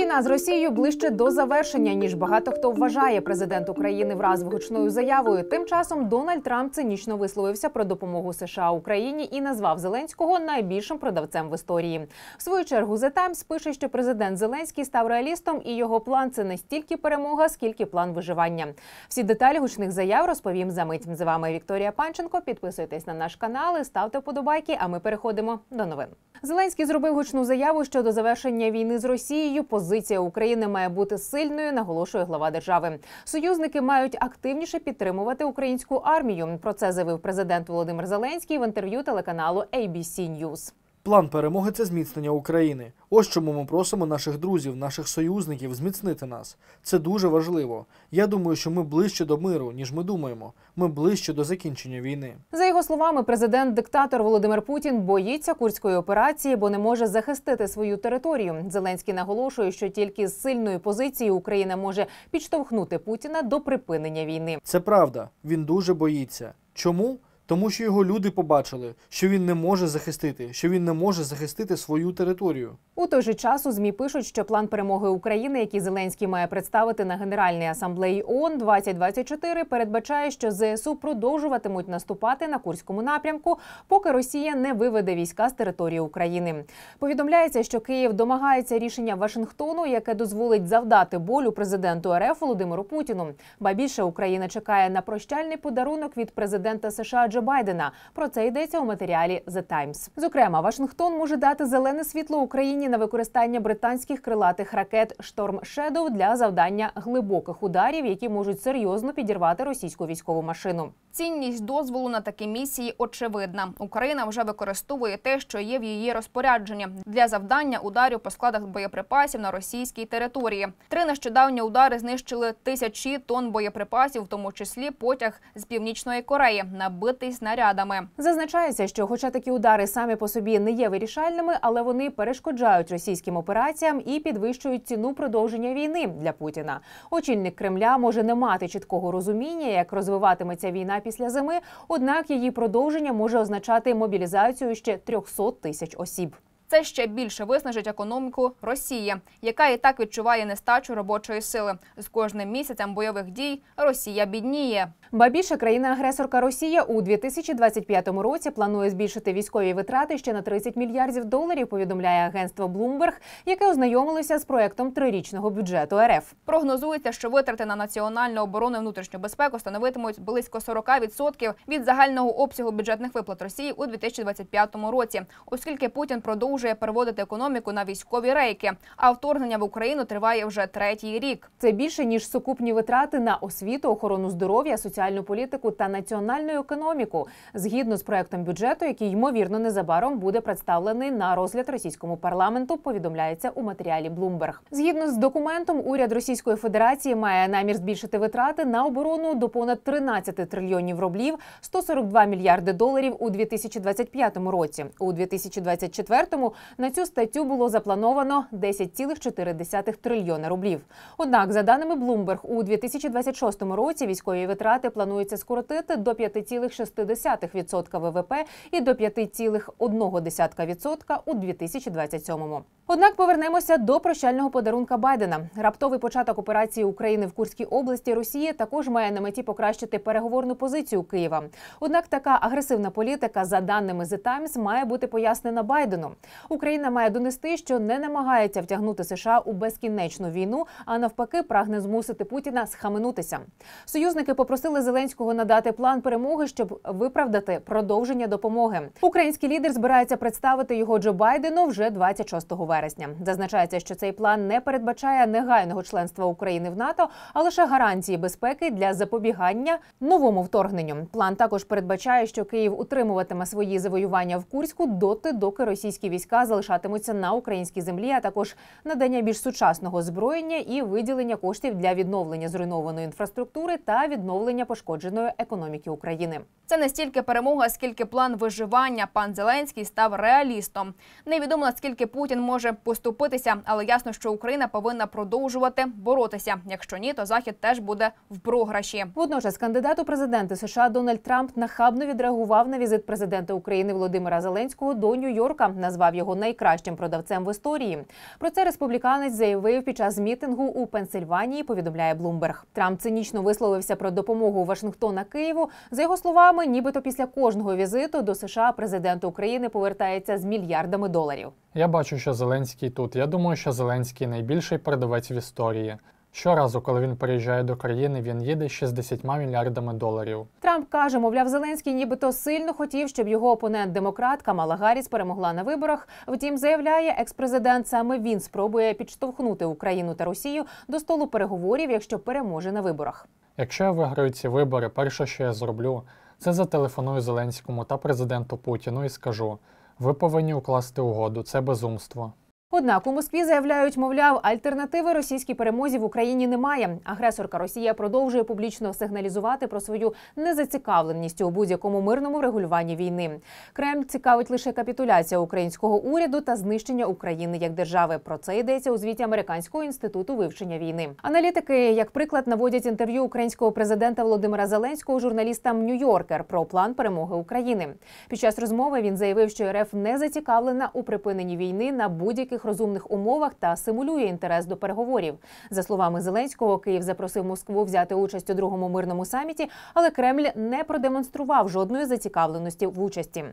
Війна з Росією ближче до завершення ніж багато хто вважає. Президент України враз гучною заявою. Тим часом Дональд Трамп цинічно висловився про допомогу США Україні і назвав Зеленського найбільшим продавцем в історії. В свою чергу The Times пише, що президент Зеленський став реалістом, і його план це не стільки перемога, скільки план виживання. Всі деталі гучних заяв розповім за мить. З вами Вікторія Панченко. Підписуйтесь на наш канал, і ставте подобайки. А ми переходимо до новин. Зеленський зробив гучну заяву щодо завершення війни з Росією. Поз позиція України має бути сильною, наголошує глава держави. Союзники мають активніше підтримувати українську армію. Про це заявив президент Володимир Зеленський в інтерв'ю телеканалу ABC News. План перемоги це зміцнення України. Ось чому ми просимо наших друзів, наших союзників зміцнити нас. Це дуже важливо. Я думаю, що ми ближче до миру, ніж ми думаємо. Ми ближче до закінчення війни. За його словами, президент-диктатор Володимир Путін боїться курської операції, бо не може захистити свою територію. Зеленський наголошує, що тільки з сильної позиції Україна може підштовхнути Путіна до припинення війни. Це правда. Він дуже боїться. Чому? Тому що його люди побачили, що він не може захистити, що він не може захистити свою територію. У той же час у змі пишуть, що план перемоги України, який Зеленський має представити на Генеральній асамблеї ООН 2024, передбачає, що ЗСУ продовжуватимуть наступати на курському напрямку, поки Росія не виведе війська з території України. Повідомляється, що Київ домагається рішення Вашингтону, яке дозволить завдати болю президенту РФ Володимиру Путіну. Ба більше Україна чекає на прощальний подарунок від президента США Джо. Джо Байдена. Про це йдеться у матеріалі «The Times». Зокрема, Вашингтон може дати зелене світло Україні на використання британських крилатих ракет «Шторм Шедоу» для завдання глибоких ударів, які можуть серйозно підірвати російську військову машину. Цінність дозволу на такі місії очевидна. Україна вже використовує те, що є в її розпорядженні для завдання ударів по складах боєприпасів на російській території. Три нещодавні удари знищили тисячі тонн боєприпасів, в тому числі потяг з північної Кореї, набитий людей снарядами. Зазначається, що, хоча такі удари самі по собі не є вирішальними, але вони перешкоджають російським операціям і підвищують ціну продовження війни для Путіна. Очільник Кремля може не мати чіткого розуміння, як розвиватиметься війна після зими однак її продовження може означати мобілізацію ще 300 тисяч осіб. Це ще більше виснажить економіку Росії, яка і так відчуває нестачу робочої сили. З кожним місяцем бойових дій Росія бідніє. Ба більше країна-агресорка Росія у 2025 році планує збільшити військові витрати ще на 30 мільярдів доларів. Повідомляє агентство Bloomberg, яке ознайомилося з проектом трирічного бюджету РФ. Прогнозується, що витрати на національну оборону і внутрішню безпеку становитимуть близько 40% від загального обсягу бюджетних виплат Росії у 2025 році, оскільки Путін продовжує переводити економіку на військові рейки. А вторгнення в Україну триває вже третій рік. Це більше ніж сукупні витрати на освіту, охорону здоров'я, соціальну соціальну політику та національну економіку згідно з проектом бюджету, який ймовірно незабаром буде представлений на розгляд російському парламенту. Повідомляється у матеріалі Bloomberg. Згідно з документом, уряд Російської Федерації має намір збільшити витрати на оборону до понад 13 трильйонів рублів, 142 мільярди доларів у 2025 році. У 2024-му на цю статтю було заплановано 10,4 трильйона рублів. Однак, за даними Bloomberg, у 2026 році військові витрати планується скоротити до 5,6% ВВП і до 5,1% у 2027-му. Однак повернемося до прощального подарунка Байдена. Раптовий початок операції України в Курській області Росії також має на меті покращити переговорну позицію Києва. Однак така агресивна політика, за даними The Times, має бути пояснена Байдену. Україна має донести, що не намагається втягнути США у безкінечну війну, а навпаки, прагне змусити Путіна схаменутися. Союзники попросили Зеленського надати план перемоги, щоб виправдати продовження допомоги. Український лідер збирається представити його Джо Байдену вже 26 вересня. Зазначається, що цей план не передбачає негайного членства України в НАТО, а лише гарантії безпеки для запобігання новому вторгненню. План також передбачає, що Київ утримуватиме свої завоювання в Курську доти, доки російські війська залишатимуться на українській землі, а також надання більш сучасного зброєння і виділення коштів для відновлення зруйнованої інфраструктури та відновлення пошкодженої економіки України. Це не стільки перемога, скільки план виживання. Пан Зеленський став реалістом. Невідомо наскільки Путін може поступитися, але ясно, що Україна повинна продовжувати боротися. Якщо ні, то захід теж буде в програші. Водночас кандидат у президенти США Дональд Трамп нахабно відреагував на візит президента України Володимира Зеленського до Нью-Йорка. Назвав його найкращим продавцем в історії. Про це республіканець заявив під час мітингу у Пенсильванії. Повідомляє Блумберг. Трамп цинічно висловився про допомогу дорогу Вашингтона Києву. За його словами, нібито після кожного візиту до США президент України повертається з мільярдами доларів. Я бачу, що Зеленський тут. Я думаю, що Зеленський найбільший продавець в історії. Щоразу, коли він приїжджає до країни, він їде з 60 мільярдами доларів. Трамп каже, мовляв, Зеленський нібито сильно хотів, щоб його опонент демократ Камала Гарріс перемогла на виборах. Втім, заявляє експрезидент, саме він спробує підштовхнути Україну та Росію до столу переговорів, якщо переможе на виборах. Якщо я виграю ці вибори, перше, що я зроблю, це зателефоную Зеленському та президенту Путіну і скажу: ви повинні укласти угоду, це безумство. Однак у Москві заявляють, мовляв, альтернативи російській перемозі в Україні немає. Агресорка Росія продовжує публічно сигналізувати про свою незацікавленість у будь-якому мирному регулюванні війни. Кремль цікавить лише капітуляція українського уряду та знищення України як держави. Про це йдеться у звіті Американського інституту вивчення війни. Аналітики, як приклад, наводять інтерв'ю українського президента Володимира Зеленського журналістам Нью-Йоркер про план перемоги України. Під час розмови він заявив, що РФ не зацікавлена у припиненні війни на будь-яких таких розумних умовах та симулює інтерес до переговорів. За словами Зеленського, Київ запросив Москву взяти участь у другому мирному саміті, але Кремль не продемонстрував жодної зацікавленості в участі.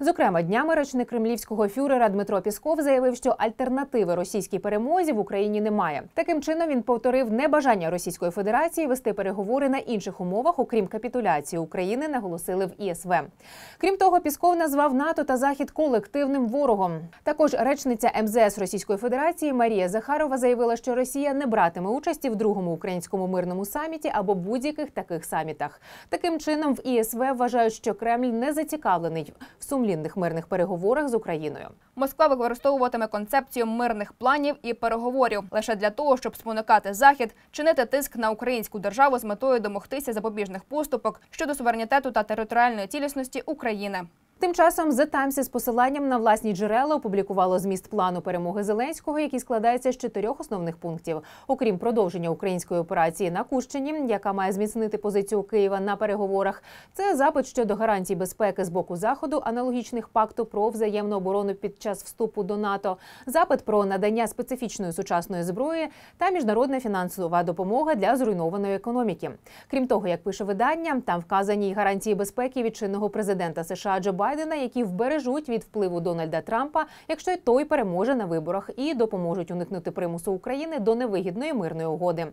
Зокрема, днями речник кремлівського фюрера Дмитро Пісков заявив, що альтернативи російській перемозі в Україні немає. Таким чином він повторив небажання Російської Федерації вести переговори на інших умовах, окрім капітуляції України, наголосили в ІСВ. Крім того, Пісков назвав НАТО та Захід колективним ворогом. Також речниця МЗС МЗС Російської Федерації Марія Захарова заявила, що Росія не братиме участі в другому українському мирному саміті або будь-яких таких самітах. Таким чином, в ІСВ вважають, що Кремль не зацікавлений в сумлінних мирних переговорах з Україною. Москва використовуватиме концепцію мирних планів і переговорів лише для того, щоб спонукати захід, чинити тиск на українську державу з метою домогтися запобіжних поступок щодо суверенітету та територіальної цілісності України. Тим часом The Times із посиланням на власні джерела опублікувало зміст плану перемоги Зеленського, який складається з чотирьох основних пунктів, окрім продовження української операції на Кущині, яка має зміцнити позицію Києва на переговорах. Це запит щодо гарантій безпеки з боку заходу, аналогічних пакту про взаємну оборону під час вступу до НАТО, запит про надання специфічної сучасної зброї та міжнародна фінансова допомога для зруйнованої економіки. Крім того, як пише видання, там вказані гарантії безпеки від чинного президента США Джо Байдена, Байдена, які вбережуть від впливу Дональда Трампа, якщо й той переможе на виборах, і допоможуть уникнути примусу України до невигідної мирної угоди.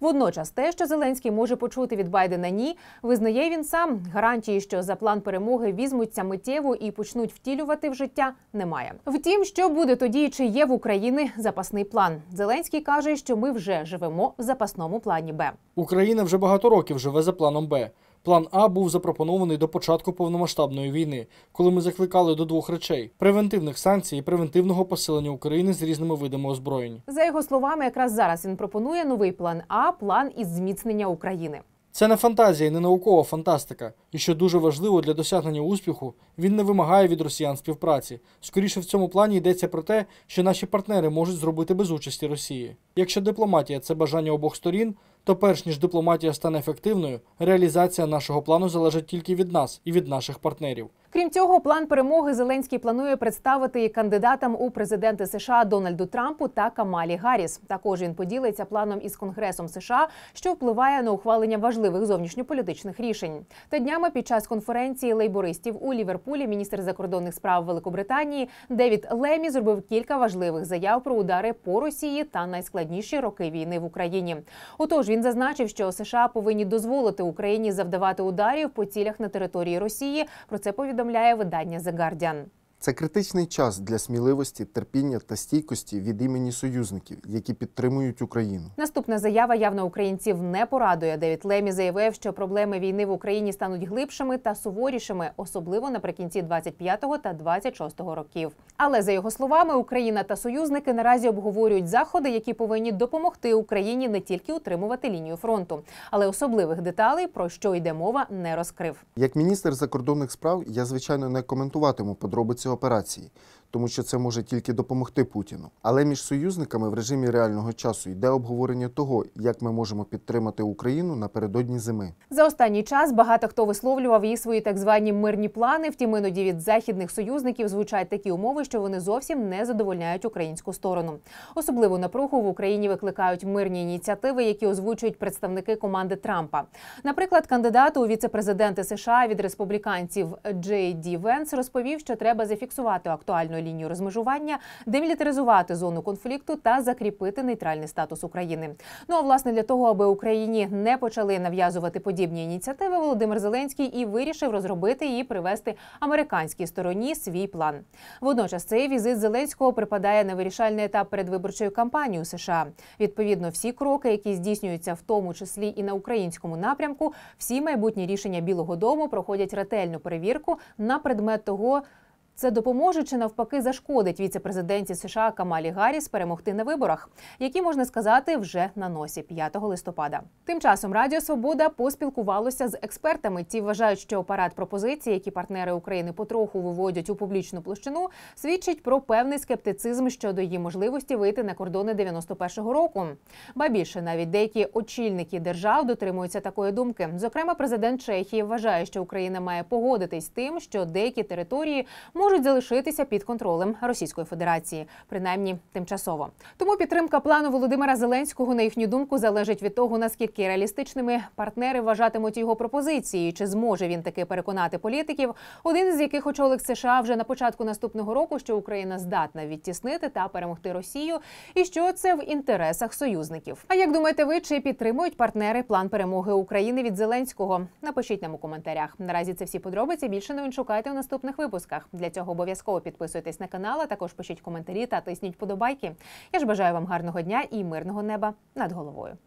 Водночас, те, що Зеленський може почути від Байдена, ні, визнає він сам гарантії, що за план перемоги візьмуться миттєво і почнуть втілювати в життя, немає. Втім, що буде тоді, чи є в Україні запасний план. Зеленський каже, що ми вже живемо в запасному плані. Б Україна вже багато років живе за планом Б. План А був запропонований до початку повномасштабної війни, коли ми закликали до двох речей: превентивних санкцій і превентивного посилення України з різними видами озброєнь. За його словами, якраз зараз він пропонує новий план А план із зміцнення України. Це не фантазія, не наукова фантастика. І що дуже важливо для досягнення успіху, він не вимагає від росіян співпраці. Скоріше в цьому плані йдеться про те, що наші партнери можуть зробити без участі Росії. Якщо дипломатія це бажання обох сторін, то перш ніж дипломатія стане ефективною, реалізація нашого плану залежить тільки від нас і від наших партнерів. Крім цього, план перемоги Зеленський планує представити і кандидатам у президенти США Дональду Трампу та Камалі Гарріс. Також він поділиться планом із Конгресом США, що впливає на ухвалення важливих зовнішньополітичних рішень. Та днями під час конференції лейбористів у Ліверпулі міністр закордонних справ Великобританії Девід Лемі зробив кілька важливих заяв про удари по Росії та найскладніші роки війни в Україні. Отож він зазначив, що США повинні дозволити Україні завдавати ударів по цілях на території Росії. Про це повідомляє повідомляє видання The Guardian. Це критичний час для сміливості, терпіння та стійкості від імені союзників, які підтримують Україну. Наступна заява явно українців не порадує. Девід Лемі заявив, що проблеми війни в Україні стануть глибшими та суворішими, особливо наприкінці 25-го та 26-го років. Але за його словами, Україна та союзники наразі обговорюють заходи, які повинні допомогти Україні не тільки утримувати лінію фронту, але особливих деталей про що йде мова не розкрив. Як міністр закордонних справ я звичайно не коментуватиму подробиці операції тому що це може тільки допомогти Путіну. Але між союзниками в режимі реального часу йде обговорення того, як ми можемо підтримати Україну напередодні зими. За останній час багато хто висловлював її свої так звані мирні плани. Втім, іноді від західних союзників звучать такі умови, що вони зовсім не задовольняють українську сторону. Особливу напругу в Україні викликають мирні ініціативи, які озвучують представники команди Трампа. Наприклад, кандидату у віце-президенти США від республіканців Джей Ді Венс розповів, що треба зафіксувати актуальну державною лінією розмежування, демілітаризувати зону конфлікту та закріпити нейтральний статус України. Ну а власне для того, аби Україні не почали нав'язувати подібні ініціативи, Володимир Зеленський і вирішив розробити і привести американській стороні свій план. Водночас цей візит Зеленського припадає на вирішальний етап передвиборчої кампанії у США. Відповідно, всі кроки, які здійснюються в тому числі і на українському напрямку, всі майбутні рішення Білого Дому проходять ретельну перевірку на предмет того. Це допоможе чи навпаки зашкодить віце США Камалі Гарріс перемогти на виборах, які можна сказати вже на носі 5 листопада. Тим часом Радіо Свобода поспілкувалося з експертами. Ті вважають, що парад пропозицій, які партнери України потроху виводять у публічну площину, свідчить про певний скептицизм щодо її можливості вийти на кордони 91-го року. Ба більше навіть деякі очільники держав дотримуються такої думки. Зокрема, президент Чехії вважає, що Україна має погодитись з тим, що деякі території можуть можуть залишитися під контролем Російської Федерації, принаймні тимчасово. Тому підтримка плану Володимира Зеленського, на їхню думку, залежить від того, наскільки реалістичними партнери вважатимуть його пропозиції, чи зможе він таки переконати політиків, один з яких очолик США вже на початку наступного року, що Україна здатна відтіснити та перемогти Росію, і що це в інтересах союзників. А як думаєте, ви чи підтримують партнери план перемоги України від Зеленського? Напишіть нам у коментарях. Наразі це всі подробиці. Більше новин шукайте в наступних випусках. Для цього цього обов'язково підписуйтесь на канал, а також пишіть коментарі та тисніть подобайки. Я ж бажаю вам гарного дня і мирного неба над головою.